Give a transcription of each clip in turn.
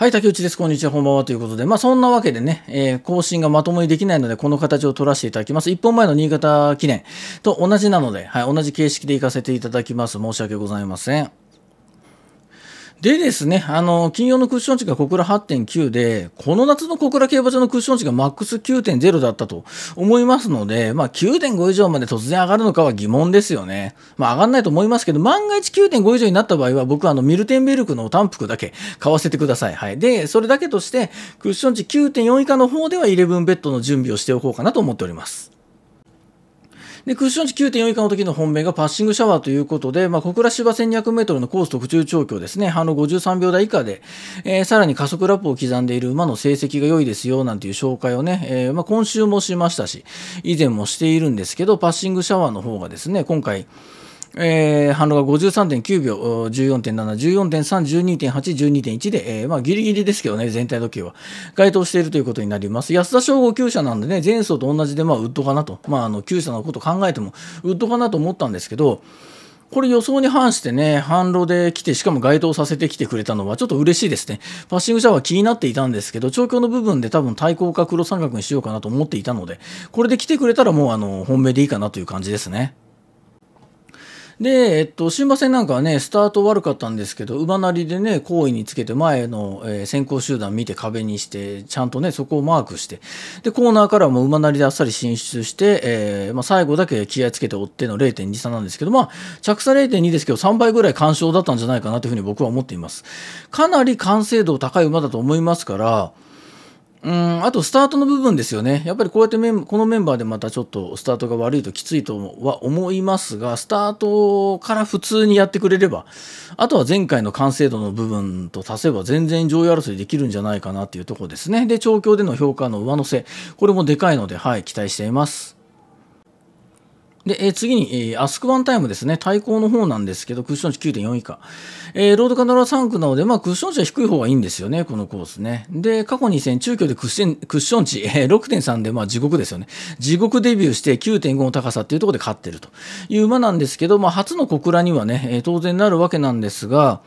はい、竹内です。こんにちは。こんばんは。ということで、まあそんなわけでね、えー、更新がまともにできないので、この形を取らせていただきます。1本前の新潟記念と同じなので、はい、同じ形式で行かせていただきます。申し訳ございません。でですね、あの、金曜のクッション値が小倉8.9で、この夏の小倉競馬場のクッション値がマックス9.0だったと思いますので、まあ、9.5以上まで突然上がるのかは疑問ですよね。まあ、上がんないと思いますけど、万が一9.5以上になった場合は、僕はあの、ミルテンベルクの単服だけ買わせてください。はい。で、それだけとして、クッション値9.4以下の方では11ベッドの準備をしておこうかなと思っております。で、クッション値9.4以下の時の本命がパッシングシャワーということで、まあ、小倉芝1200メートルのコース特注調教ですね、あの53秒台以下で、えー、さらに加速ラップを刻んでいる馬の成績が良いですよ、なんていう紹介をね、えー、まあ、今週もしましたし、以前もしているんですけど、パッシングシャワーの方がですね、今回、えー、反論が53.9秒、14.7、14.3、12.8、12.1で、えー、まあ、ギリギリですけどね、全体時計は。該当しているということになります。安田翔吾9社なんでね、前走と同じで、まあ、ウッドかなと。まあ、あの、9社のこと考えても、ウッドかなと思ったんですけど、これ予想に反してね、反路で来て、しかも該当させてきてくれたのはちょっと嬉しいですね。パッシングシャワー気になっていたんですけど、調教の部分で多分対抗か黒三角にしようかなと思っていたので、これで来てくれたらもうあの、本命でいいかなという感じですね。で、えっと、新馬戦なんかはね、スタート悪かったんですけど、馬なりでね、好位につけて前の、えー、先行集団見て壁にして、ちゃんとね、そこをマークして、で、コーナーからも馬なりであっさり進出して、えー、まあ、最後だけ気合つけて追っての0.23なんですけど、まあ、着差0.2ですけど、3倍ぐらい干渉だったんじゃないかなというふうに僕は思っています。かなり完成度高い馬だと思いますから、うんあとスタートの部分ですよね、やっぱりこうやってメンこのメンバーでまたちょっとスタートが悪いときついとは思いますが、スタートから普通にやってくれれば、あとは前回の完成度の部分と足せば、全然上位争いできるんじゃないかなっていうところですね、で調教での評価の上乗せ、これもでかいので、はい、期待しています。で、えー、次に、えー、アスクワンタイムですね。対抗の方なんですけど、クッション値9.4以下。えー、ロードカナラ3区なので、まあ、クッション値は低い方がいいんですよね、このコースね。で、過去2戦、中距離でクッションクッション値、えー、6.3で、まあ、地獄ですよね。地獄デビューして9.5の高さっていうところで勝ってるという馬なんですけど、まあ、初の小倉にはね、え当然なるわけなんですが、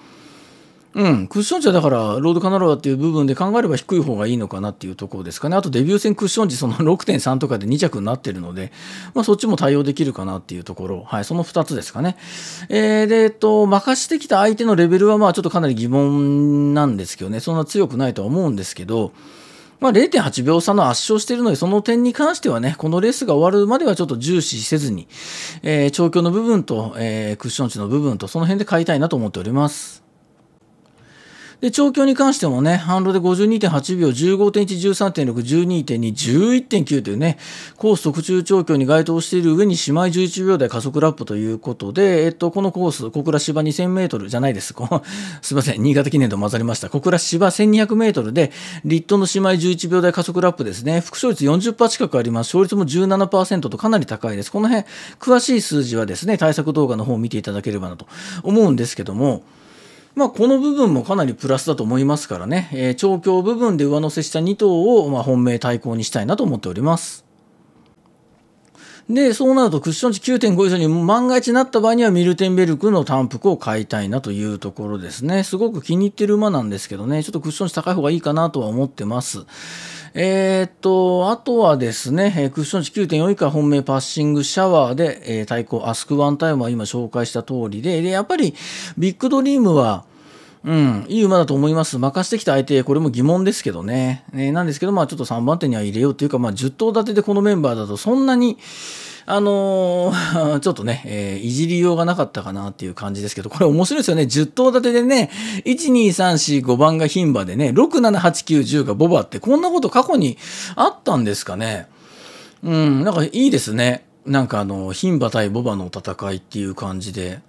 うん、クッション値はだから、ロードカナロアっていう部分で考えれば低い方がいいのかなっていうところですかね。あとデビュー戦クッション値その6.3とかで2着になってるので、まあそっちも対応できるかなっていうところ。はい、その2つですかね。えー、で、えっと、任してきた相手のレベルはまあちょっとかなり疑問なんですけどね。そんな強くないとは思うんですけど、まあ、0.8秒差の圧勝しているので、その点に関してはね、このレースが終わるまではちょっと重視せずに、えー、調教の部分と、えー、クッション値の部分と、その辺で買いたいなと思っております。で、長距に関してもね、反路で52.8秒、15.1、13.6、12.2、11.9というね、コース特中調教に該当している上に姉妹11秒台加速ラップということで、えっと、このコース、小倉芝2000メートルじゃないです。すいません、新潟記念と混ざりました。小倉芝1200メートルで、リットの姉妹11秒台加速ラップですね、副勝率40%近くあります。勝率も17%とかなり高いです。この辺、詳しい数字はですね、対策動画の方を見ていただければなと思うんですけども、まあ、この部分もかなりプラスだと思いますからね、えー、調教部分で上乗せした2頭を、ま本命対抗にしたいなと思っております。で、そうなるとクッション値9.5以上に万が一なった場合にはミルテンベルクの単服を買いたいなというところですね。すごく気に入ってる馬なんですけどね、ちょっとクッション値高い方がいいかなとは思ってます。えー、っと、あとはですね、クッション値9.4以下本命パッシングシャワーで、えー、対抗アスクワンタイムは今紹介した通りで、で、やっぱりビッグドリームは、うん、いい馬だと思います。任してきた相手、これも疑問ですけどね。えなんですけど、まあちょっと3番手には入れようというか、まあ10頭立てでこのメンバーだとそんなに、あのー、ちょっとね、えー、いじりようがなかったかなっていう感じですけど、これ面白いですよね。10頭立てでね、1,2,3,4,5番が牝馬でね、6,7,8,9,10がボバって、こんなこと過去にあったんですかね。うん、なんかいいですね。なんかあの、牝馬対ボバの戦いっていう感じで。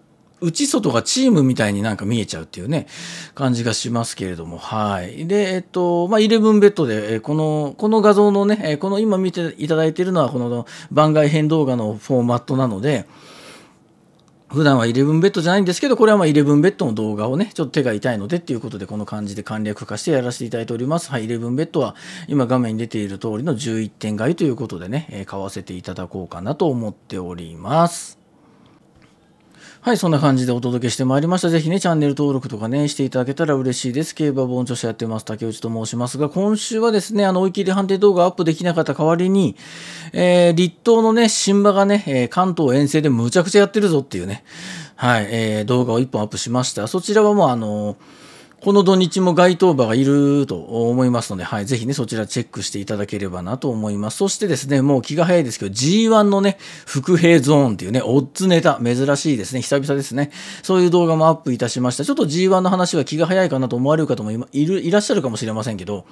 内外がチームみたいになんか見えちゃうっていうね、感じがしますけれども、はい。で、えっと、まあ、11ベッドで、この、この画像のね、この今見ていただいているのは、この番外編動画のフォーマットなので、普段は11ベッドじゃないんですけど、これはまあ11ベッドの動画をね、ちょっと手が痛いのでっていうことで、この感じで簡略化してやらせていただいております。はい、11ベッドは今画面に出ている通りの11点買いということでね、買わせていただこうかなと思っております。はい、そんな感じでお届けしてまいりました。ぜひね、チャンネル登録とかね、していただけたら嬉しいです。競馬本著者やってます、竹内と申しますが、今週はですね、あの、追い切り判定動画アップできなかった代わりに、えー、立冬のね、新馬がね、え関東遠征でむちゃくちゃやってるぞっていうね、はい、えー、動画を1本アップしました。そちらはもうあのーこの土日も該当馬がいると思いますので、はい、ぜひね、そちらチェックしていただければなと思います。そしてですね、もう気が早いですけど、G1 のね、伏兵ゾーンっていうね、オッズネタ、珍しいですね、久々ですね。そういう動画もアップいたしました。ちょっと G1 の話は気が早いかなと思われる方もいるいらっしゃるかもしれませんけど、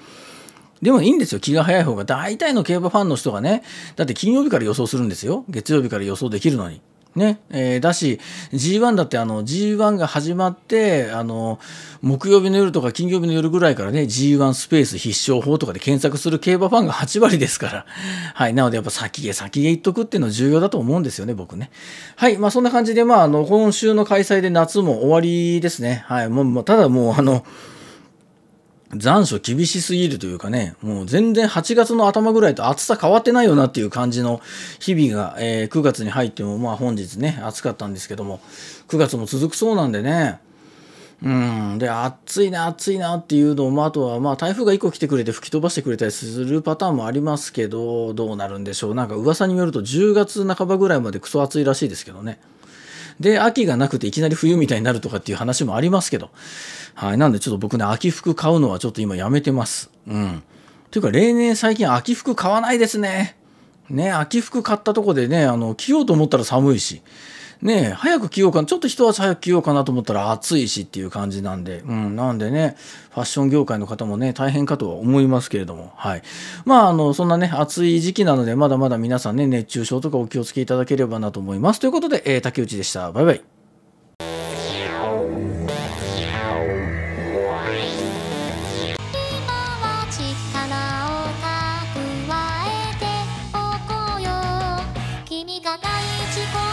でもいいんですよ。気が早い方が。大体の競馬ファンの人がね、だって金曜日から予想するんですよ。月曜日から予想できるのに。ね、えー、だし G1 だってあの G1 が始まってあの木曜日の夜とか金曜日の夜ぐらいからね G1 スペース必勝法とかで検索する競馬ファンが8割ですから、はい、なのでやっぱ先へ先へ行っとくっていうの重要だと思うんですよね僕ねはいまあそんな感じでまああの今週の開催で夏も終わりですねはいもうただもうあの残暑厳しすぎるというかね、もう全然8月の頭ぐらいと暑さ変わってないよなっていう感じの日々が、えー、9月に入っても、まあ本日ね、暑かったんですけども、9月も続くそうなんでね、うん、で、暑いな、暑いなっていうのも、あとは、まあ、台風が1個来てくれて吹き飛ばしてくれたりするパターンもありますけど、どうなるんでしょう。なんか噂によると10月半ばぐらいまでクソ暑いらしいですけどね。で、秋がなくていきなり冬みたいになるとかっていう話もありますけど、はい。なんでちょっと僕ね、秋服買うのはちょっと今やめてます。うん。というか、例年最近秋服買わないですね。ね、秋服買ったとこでね、あの、着ようと思ったら寒いし。ね早く着ようかな。ちょっと一足早く着ようかなと思ったら暑いしっていう感じなんで、うん、なんでね、ファッション業界の方もね、大変かとは思いますけれども、はい。まあ、あの、そんなね、暑い時期なので、まだまだ皆さんね、熱中症とかお気をつけいただければなと思います。ということで、えー、竹内でした。バイバイ。大事